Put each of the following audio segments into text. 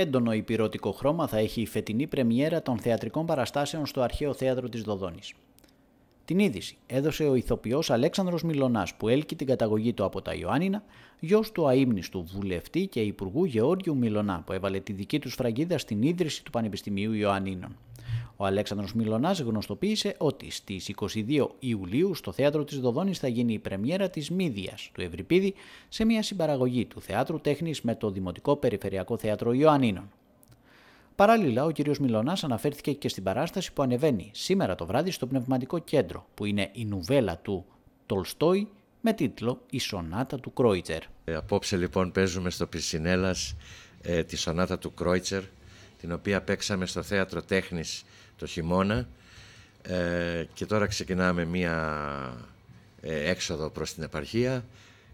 Έντονο υπηρωτικό χρώμα θα έχει η φετινή πρεμιέρα των θεατρικών παραστάσεων στο αρχαίο θέατρο της Δοδόνης. Την είδηση έδωσε ο ηθοποιός Αλέξανδρος Μιλονάς που έλκει την καταγωγή του από τα Ιωάννινα, γιος του αείμνηστου βουλευτή και υπουργού Γεώργιου Μιλονά που έβαλε τη δική του σφραγίδα στην ίδρυση του Πανεπιστημίου Ιωαννίνων. Ο Αλέξανδρος Μιλωνάς γνωστοποίησε ότι στις 22 Ιουλίου στο Θέατρο της Δοδόνης θα γίνει η πρεμιέρα της Μίδιας του Ευρυπίδη σε μια συμπαραγωγή του Θεάτρου Τέχνης με το Δημοτικό Περιφερειακό Θέατρο Ιωαννίνων. Παράλληλα, ο κ. Μιλονά αναφέρθηκε και στην παράσταση που ανεβαίνει σήμερα το βράδυ στο Πνευματικό Κέντρο, που είναι η νουβέλα του «Τολστόι» με τίτλο «Η σονάτα του Κρόιτσερ». Ε, απόψε λοιπόν παίζουμε στο Πισινέλας ε, τη σονάτα του Κρόιτσερ την οποία παίξαμε στο Θέατρο Τέχνης το χειμώνα ε, και τώρα ξεκινάμε μία ε, έξοδο προς την επαρχία.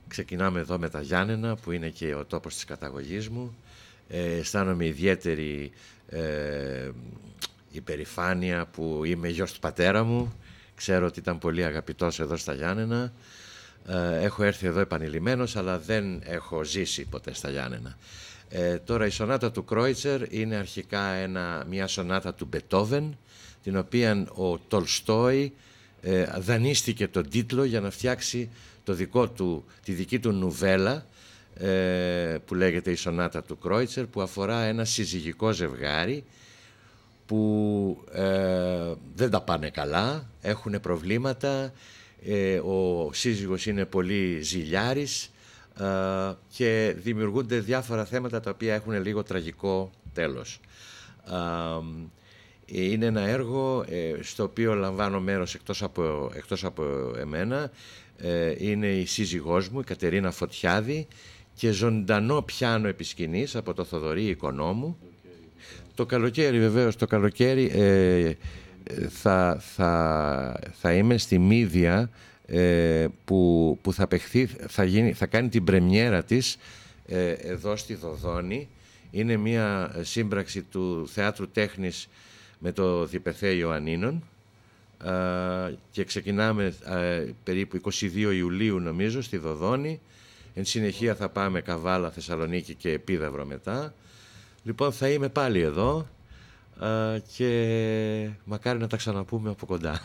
Ξεκινάμε εδώ με τα Γιάννενα που είναι και ο τόπος της καταγωγής μου. Ε, αισθάνομαι ιδιαίτερη ε, υπερηφάνεια που είμαι γιος του πατέρα μου. Ξέρω ότι ήταν πολύ αγαπητός εδώ στα Γιάννενα. Ε, έχω έρθει εδώ επανειλημμένος αλλά δεν έχω ζήσει ποτέ στα Γιάννενα. Ε, τώρα η σονάτα του Κρόιτσερ είναι αρχικά ένα, μια σονάτα του Μπετόβεν την οποία ο Τολστόι ε, δανείστηκε τον τίτλο για να φτιάξει το δικό του, τη δική του νουβέλα ε, που λέγεται η σονάτα του Κρόιτσερ που αφορά ένα συζυγικό ζευγάρι που ε, δεν τα πάνε καλά, έχουν προβλήματα, ο σύζυγος είναι πολύ ζηλιάρης ε, και δημιουργούνται διάφορα θέματα τα οποία έχουν λίγο τραγικό τέλος. Ε, είναι ένα έργο ε, στο οποίο λαμβάνω μέρος εκτός από, εκτός από εμένα. Είναι η σύζυγός μου, η Κατερίνα Φωτιάδη και ζωντανό πιάνο επί από το Θοδωρή Οικονόμου. Okay. Το καλοκαίρι βεβαίως, το καλοκαίρι θα, θα, θα είμαι στη Μύδια ε, που, θα, παιχθεί, θα, γίνει, θα κάνει την πρεμιέρα της ε, εδώ στη Δοδόνη. Είναι μια ε, σύμπραξη του Θεάτρου Τέχνης με το Διπεθέ Ιωαννίνων και ξεκινάμε περίπου 22 Ιουλίου νομίζω στη Δοδόνη. Εν συνεχεία θα πάμε Καβάλα, Θεσσαλονίκη και Επίδαυρο μετά. Λοιπόν θα είμαι πάλι εδώ και μακάρι να τα ξαναπούμε από κοντά.